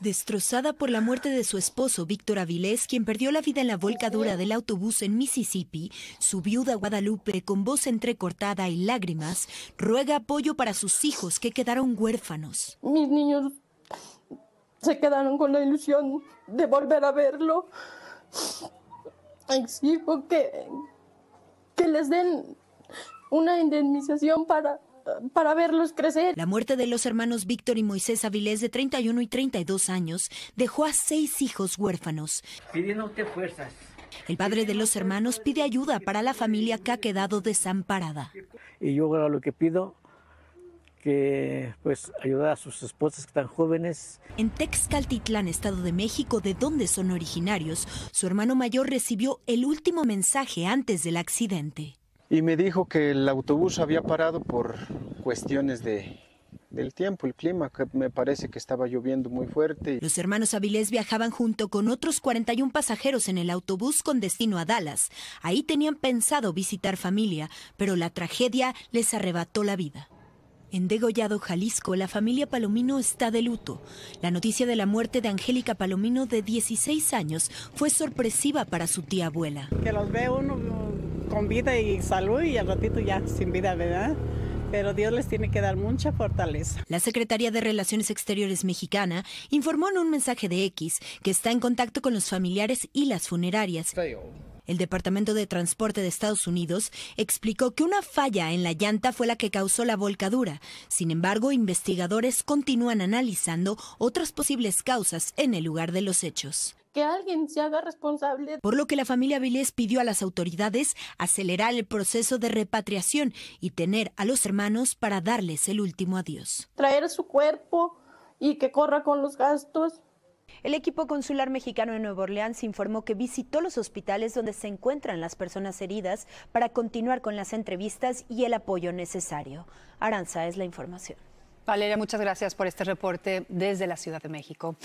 Destrozada por la muerte de su esposo, Víctor Avilés, quien perdió la vida en la volcadura del autobús en Mississippi, su viuda Guadalupe, con voz entrecortada y lágrimas, ruega apoyo para sus hijos que quedaron huérfanos. Mis niños se quedaron con la ilusión de volver a verlo. Exijo que, que les den una indemnización para para verlos crecer. La muerte de los hermanos Víctor y Moisés Avilés, de 31 y 32 años, dejó a seis hijos huérfanos. fuerzas. El padre de los hermanos pide ayuda para la familia que ha quedado desamparada. Y yo ahora lo que pido que pues ayudar a sus esposas que están jóvenes. En Texcaltitlán, Estado de México, de donde son originarios, su hermano mayor recibió el último mensaje antes del accidente y me dijo que el autobús había parado por cuestiones de, del tiempo, el clima, que me parece que estaba lloviendo muy fuerte. Los hermanos Avilés viajaban junto con otros 41 pasajeros en el autobús con destino a Dallas. Ahí tenían pensado visitar familia, pero la tragedia les arrebató la vida. En Degollado, Jalisco, la familia Palomino está de luto. La noticia de la muerte de Angélica Palomino, de 16 años, fue sorpresiva para su tía abuela. Que los ve uno con vida y salud y al ratito ya sin vida, ¿verdad? pero Dios les tiene que dar mucha fortaleza. La Secretaría de Relaciones Exteriores mexicana informó en un mensaje de X que está en contacto con los familiares y las funerarias. El Departamento de Transporte de Estados Unidos explicó que una falla en la llanta fue la que causó la volcadura. Sin embargo, investigadores continúan analizando otras posibles causas en el lugar de los hechos que alguien se haga responsable. Por lo que la familia Vilés pidió a las autoridades acelerar el proceso de repatriación y tener a los hermanos para darles el último adiós. Traer su cuerpo y que corra con los gastos el equipo consular mexicano de Nueva Orleans informó que visitó los hospitales donde se encuentran las personas heridas para continuar con las entrevistas y el apoyo necesario. Aranza es la información. Valeria, muchas gracias por este reporte desde la Ciudad de México.